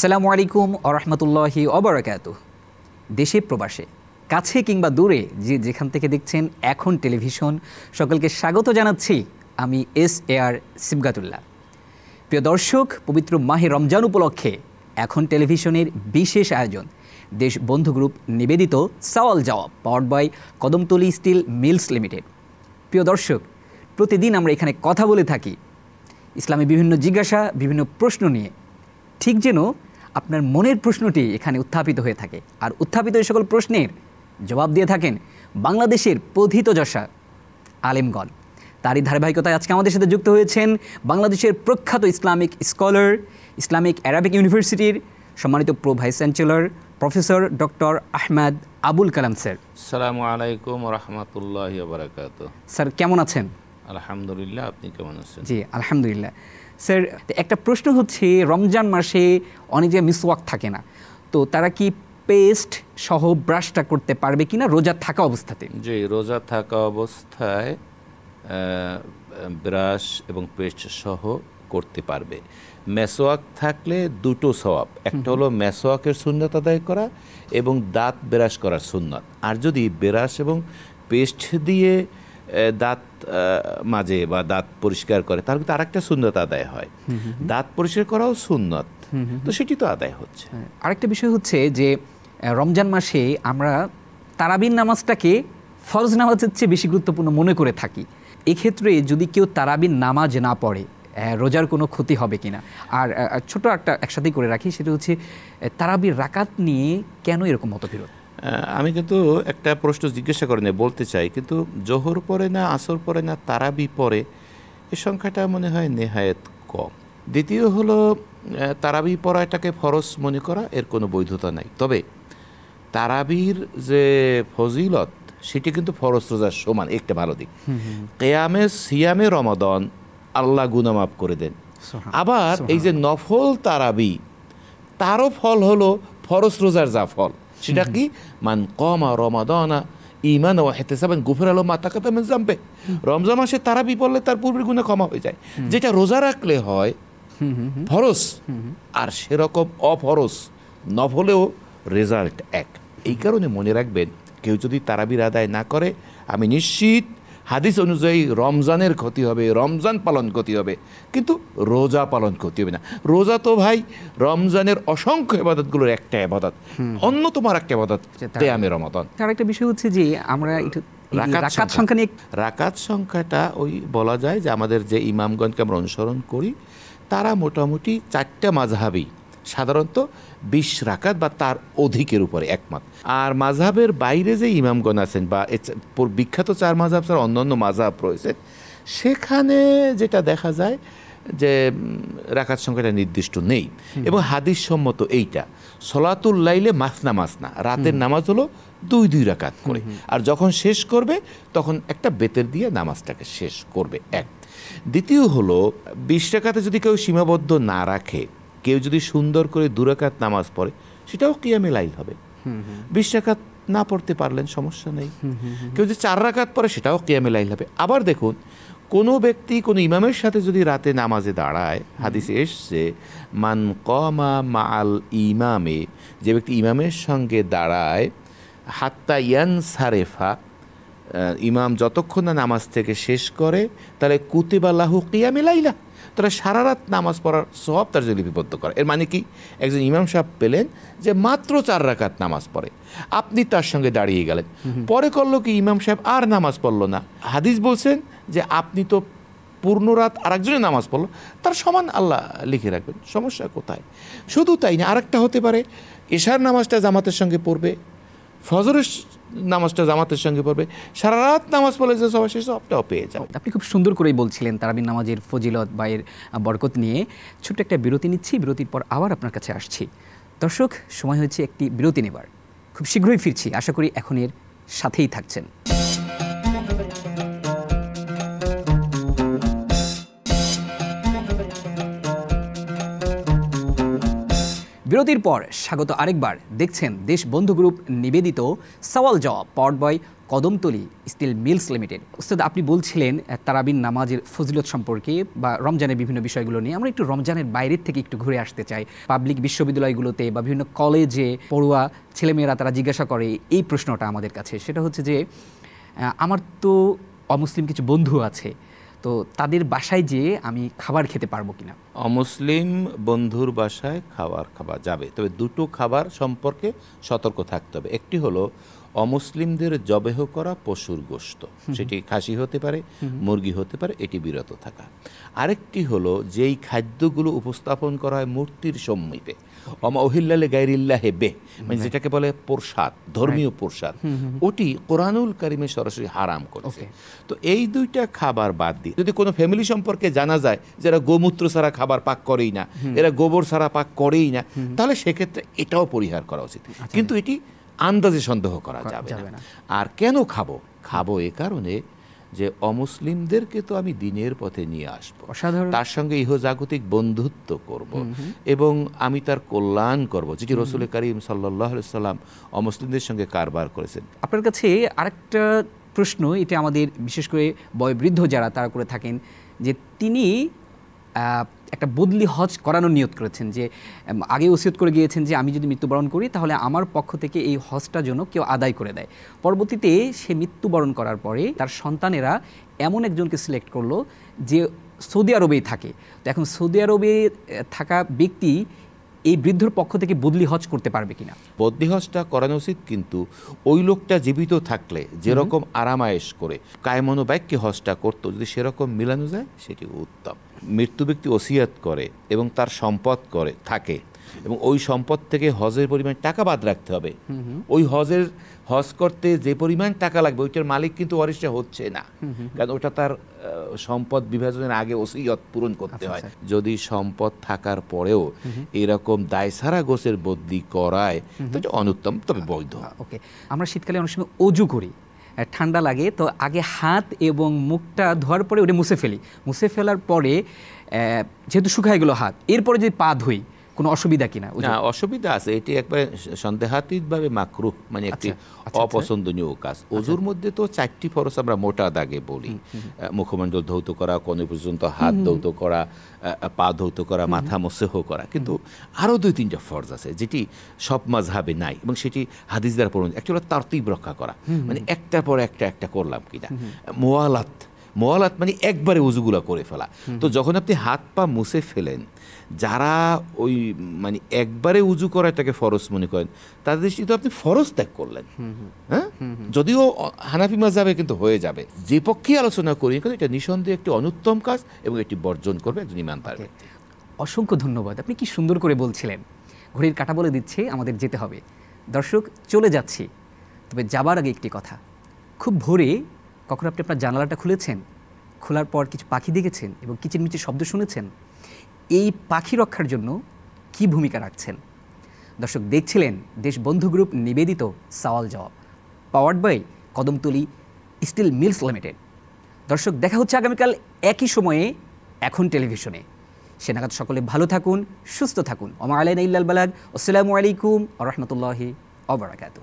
আসসালামু আলাইকুম আরহামতুল্লাহি অবরাকাত দেশে প্রবাসে কাছে কিংবা দূরে যে যেখান থেকে দেখছেন এখন টেলিভিশন সকলকে স্বাগত জানাচ্ছি আমি এস এ আর সিবগাতুল্লাহ প্রিয় দর্শক পবিত্র মাহে রমজান উপলক্ষে এখন টেলিভিশনের বিশেষ আয়োজন দেশ বন্ধু গ্রুপ নিবেদিত সওয়াল জবাব power by Kadamtali steel mills limited প্রিয় দর্শক প্রতিদিন আমরা এখানে কথা বলে থাকি ইসলামী বিভিন্ন জিজ্ঞাসা বিভিন্ন প্রশ্ন নিয়ে ঠিক যেন আপনার মনের প্রশ্নটি এখানে উত্থাপিত হয়ে থাকে আর উত্থাপিত এই সকল প্রশ্নের জবাব দিয়ে থাকেন বাংলাদেশের প্রধিত যশা আলেমগণ তারই ধারাবাহিকতায় আজকে আমাদের সাথে যুক্ত হয়েছেন বাংলাদেশের প্রখ্যাত ইসলামিক স্কলার ইসলামিক অ্যারাবিক ইউনিভার্সিটির সম্মানিত pro vice chancellor professor doctor Ahmed Abul Kalam sir সালাম আলাইকুম রহমতুল্লাহ স্যার কেমন আছেন আলহামদুলিল্লাহ আপনি কেমন আছেন জি আলহামদুলিল্লাহ স্যার একটা প্রশ্ন হচ্ছে রমজান মাসে অনেক জায়গায় মিসওয়াক থাকে না তো তারা কি পেস্ট সহ ব্রাশটা করতে পারবে কি না রোজা থাকা অবস্থাতে জি রোজা থাকা অবস্থায় ব্রাশ এবং পেস্ট সহ করতে পারবে মেসোয়াক থাকলে দুটো সওয়াব একটা হলো মেসোয়াকের সুন্নত আদায় করা এবং দাঁত ব্রাশ করার সুন্নত আর যদি ব্রাশ এবং পেস্ট দিয়ে দাঁত মাঝে বা দাঁত পরিষ্কার করে তার কিন্তু আরেকটা সুন্নত আদায় হয় দাঁত পরিষ্কার করাও সুন্নত তো সেটি তো আদায় হচ্ছে হ্যাঁ, আরেকটা বিষয় হচ্ছে যে রমজান মাসে আমরা তারাবিন নামাজটাকে ফরজ নামাজের চেয়ে বেশি গুরুত্বপূর্ণ মনে করে থাকি এক্ষেত্রে যদি কেউ তারাবিন নামাজ না পড়ে রোজার কোনো ক্ষতি হবে কিনা আর ছোট একটা একসাথেই করে রাখি সেটা হচ্ছে তারাবির রাকাত নিয়ে কেন এরকম মতবিরোধ আমি কিন্তু একটা প্রশ্ন জিজ্ঞাসা করে নিয়ে বলতে চাই কিন্তু জোহর পরে না আসর পরে না তারাবি পরে এ সংখ্যাটা মনে হয় নেহায়েত কম দ্বিতীয় হলো তারাবি পড়াটাকে ফরস মনে করা এর কোনো বৈধতা নাই তবে তারাবির যে ফজিলত সেটি কিন্তু ফরস রোজার সমান একটা ভালো দিক কেয়ামে সিয়ামে রমাদন আল্লাহ গুনামাফ করে দেন আবার এই যে নফল তারাবি তারও ফল হলো ফরস রোজার যা ফল সেটা কি মান কমা রমাদানা ইমান ও হেতে সাবেন গুফের আলো মা তাকে তেমন জানবে রমজান মাসে তারা বিপড়লে তার পূর্বের গুণে ক্ষমা হয়ে যায় যেটা রোজা রাখলে হয় ফরস আর সেরকম অফরস নফলেও রেজাল্ট এক এই কারণে মনে রাখবেন কেউ যদি তারাবির আদায় না করে আমি নিশ্চিত হাদিস অনুযায়ী রমজানের ক্ষতি হবে রমজান পালন ক্ষতি হবে কিন্তু রোজা পালন ক্ষতি হবে না রোজা তো ভাই রমজানের অসংখ্য এবাদতগুলোর একটা এবাদত অন্যতম আর একটা এবাদত আমি রমাদন তার একটা বিষয় হচ্ছে যে আমরা রাকাত সংখ্যা নিয়ে রাকাত সংখ্যাটা ওই বলা যায় যে আমাদের যে ইমামগঞ্জকে আমরা অনুসরণ করি তারা মোটামুটি চারটা মাঝহাবি সাধারণত বিশ রাকাত বা তার অধিকের উপরে একমত আর মাঝহাবের বাইরে যে ইমামগণ আছেন বা বিখ্যাত চার মাঝহাব ছাড়া অন্য মাঝহাব রয়েছে সেখানে যেটা দেখা যায় যে রাখার সংখ্যাটা নির্দিষ্ট নেই এবং হাদিস সম্মত এইটা সলাতুল লাইলে মাসনা মাসনা রাতের নামাজ হলো দুই দুই রাকাত করে আর যখন শেষ করবে তখন একটা বেতের দিয়ে নামাজটাকে শেষ করবে এক দ্বিতীয় হলো বিশ রাকাতে যদি কেউ সীমাবদ্ধ না রাখে কেউ যদি সুন্দর করে দুরাকাত নামাজ পড়ে সেটাও কিয়ামে লাইল হবে বিশ্বাখাত না পড়তে পারলেন সমস্যা নেই কেউ যদি চার রাকাত পড়ে সেটাও কিয়ামে লাইল হবে আবার দেখুন কোনো ব্যক্তি কোনো ইমামের সাথে যদি রাতে নামাজে দাঁড়ায় হাদিস এসছে মান কমা মাল ইমামে যে ব্যক্তি ইমামের সঙ্গে দাঁড়ায় হাত্তা ইয়ান সারেফা ইমাম যতক্ষণ না নামাজ থেকে শেষ করে তাহলে কুতিবালাহু কিয়ামে লাইলা তারা সারা রাত নামাজ পড়ার সব তার জন্য লিপিবদ্ধ করে এর মানে কি একজন ইমাম সাহেব পেলেন যে মাত্র চার রাকাত নামাজ পড়ে আপনি তার সঙ্গে দাঁড়িয়ে গেলেন পরে করলো কি ইমাম সাহেব আর নামাজ পড়লো না হাদিস বলছেন যে আপনি তো পূর্ণ রাত আরেকজনে নামাজ পড়লো তার সমান আল্লাহ লিখে রাখবেন সমস্যা কোথায় শুধু তাই না আরেকটা হতে পারে এশার নামাজটা জামাতের সঙ্গে পড়বে ফজরের নামাজটা জামাতের সঙ্গে পড়বে সারা রাত নামাজ পড়লে যে সবাই সেই সবটাও পেয়ে যাবে আপনি খুব সুন্দর করেই বলছিলেন তারাবির নামাজের ফজিলত বা এর বরকত নিয়ে ছোট্ট একটা বিরতি নিচ্ছি বিরতির পর আবার আপনার কাছে আসছি দর্শক সময় হয়েছে একটি বিরতি নেবার খুব শীঘ্রই ফিরছি আশা করি এখন এর সাথেই থাকছেন বিরতির পর স্বাগত আরেকবার দেখছেন দেশ বন্ধু গ্রুপ নিবেদিত সওয়াল জবাব power by Kadamtali steel mills limited ওস্তাদ আপনি বলছিলেন তারাবিন নামাজের ফজিলত সম্পর্কে বা রমজানের বিভিন্ন বিষয়গুলো নিয়ে আমরা একটু রমজানের বাইরের থেকে একটু ঘুরে আসতে চাই পাবলিক বিশ্ববিদ্যালয়গুলোতে বা বিভিন্ন কলেজে পড়ুয়া ছেলেমেয়েরা তারা জিজ্ঞাসা করে এই প্রশ্নটা আমাদের কাছে সেটা হচ্ছে যে আমার তো অমুসলিম কিছু বন্ধু আছে তো তাদের বাসায় যেয়ে আমি খাবার খেতে পারবো কিনা অমুসলিম বন্ধুর বাসায় খাবার খাওয়া যাবে তবে দুটো খাবার সম্পর্কে সতর্ক থাকতে হবে একটি হলো অমুসলিমদের জবেহ করা পশুর গোস্ত সেটি খাসি হতে পারে মুরগি হতে পারে এটি বিরত থাকা আরেকটি হলো যেই খাদ্যগুলো উপস্থাপন করা হয় মূর্তির সম্মীপে অমাহিল্লালে গাইরিল্লাহে বে মানে যেটাকে বলে প্রসাদ ধর্মীয় প্রসাদ ওটি কোরআনুল কারিমে সরাসরি হারাম করেছে তো এই দুইটা খাবার বাদ দিয়ে যদি কোনো ফ্যামিলি সম্পর্কে জানা যায় যারা গোমূত্র ছাড়া খাবার পাক করেই না এরা গোবর ছাড়া পাক করেই না তাহলে সেক্ষেত্রে এটাও পরিহার করা উচিত আচ্ছা। কিন্তু এটি আন্দাজে সন্দেহ করা যাবে না আর কেন খাবো খাবো এ কারণে যে অমুসলিমদেরকে তো আমি দিনের পথে নিয়ে আসবো তার সঙ্গে ইহজাগতিক বন্ধুত্ব করব এবং আমি তার কল্যাণ করব যেটি রসুল করিম সাল্লাহ সাল্লাম অমুসলিমদের সঙ্গে কারবার করেছেন আপনার কাছে আরেকটা প্রশ্ন এটা আমাদের বিশেষ করে বয়বৃদ্ধ যারা তারা করে থাকেন যে তিনি একটা বদলি হজ করানোর নিয়ত করেছেন যে আগে ওসিয়ত করে গিয়েছেন যে আমি যদি মৃত্যুবরণ করি তাহলে আমার পক্ষ থেকে এই হজটা যেন কেউ আদায় করে দেয় পরবর্তীতে সে মৃত্যুবরণ করার পরে তার সন্তানেরা এমন একজনকে সিলেক্ট করলো যে সৌদি আরবেই থাকে তো এখন সৌদি আরবে থাকা ব্যক্তি এই বৃদ্ধর পক্ষ থেকে বদলি হজ করতে পারবে কিনা বদলি হজটা করানো উচিত কিন্তু ওই লোকটা জীবিত থাকলে যেরকম আরামায়েশ করে কায়মনো হজটা করতো যদি সেরকম মিলানো যায় সেটি উত্তম মৃত্যু ব্যক্তি ওসিয়াত করে এবং তার সম্পদ করে থাকে এবং ওই সম্পদ থেকে হজের পরিমাণ টাকা বাদ রাখতে হবে ওই হজের হজ করতে যে পরিমাণ টাকা লাগবে ওইটার মালিক কিন্তু অরিষ্টা হচ্ছে না কারণ ওটা তার সম্পদ বিভাজনের আগে ওসিয়ত পূরণ করতে আচ্ছা, হয় আচ্ছা। যদি সম্পদ থাকার পরেও এরকম দায়সারা গোছের বদলি করায় তো অনুত্তম তবে বৈধ ওকে আমরা শীতকালে অনেক সময় অজু করি ঠান্ডা লাগে তো আগে হাত এবং মুখটা ধোয়ার পরে ওটা মুছে ফেলি মুছে ফেলার পরে যেহেতু শুকায় গেলো হাত এরপরে যদি পা ধুই কোনো অসুবিধা কিনা না অসুবিধা আছে এটি একবারে সন্দেহাতীতভাবে মাকরুহ মানে একটি আচ্ছা, আচ্ছা, আচ্ছা। অপছন্দনীয় কাজ অজুর মধ্যে তো চারটি ফরজ আমরা মোটা দাগে বলি মুখমণ্ডল ধৌত করা কোনো পর্যন্ত হাত ধৌত করা পা ধৌত করা মাথা মোসেহ করা কিন্তু আরও দুই তিনটা ফরজ আছে যেটি সব মাঝহাবে নাই এবং সেটি হাদিস দ্বারা পড়ুন অ্যাকচুয়ালি তারতিব রক্ষা করা মানে একটার পর একটা একটা করলাম কিনা মোয়ালাত মহালাত মানে একবারে উজুগুলা করে ফেলা তো যখন আপনি হাত পা মুছে ফেলেন যারা ওই মানে একবারে উজু তাকে ফরজ মনে করেন তাদের তো আপনি ফরজ ত্যাগ করলেন হ্যাঁ যদিও হানাফি যাবে কিন্তু হয়ে যাবে যে পক্ষেই আলোচনা করি কিন্তু এটা নিঃসন্দেহে একটি অনুত্তম কাজ এবং এটি বর্জন করবে একজন ইমান পারবে অসংখ্য ধন্যবাদ আপনি কি সুন্দর করে বলছিলেন ঘড়ির কাটা বলে দিচ্ছে আমাদের যেতে হবে দর্শক চলে যাচ্ছি তবে যাবার আগে একটি কথা খুব ভোরে কখনো আপনি আপনার জানালাটা খুলেছেন খোলার পর কিছু পাখি দেখেছেন এবং কিচির মিচির শব্দ শুনেছেন এই পাখি রক্ষার জন্য কি ভূমিকা রাখছেন দর্শক দেখছিলেন দেশ বন্ধু গ্রুপ নিবেদিত সওয়াল জবাব powered by Kadamtali steel mills limited দর্শক দেখা হচ্ছে আগামীকাল একই সময়ে এখন টেলিভিশনে সেনাগত সকলে ভালো থাকুন সুস্থ থাকুন ওমা আলাইন ইল্লাল বালাগ আসসালামু আলাইকুম রহমতুল্লাহি অবরাকাত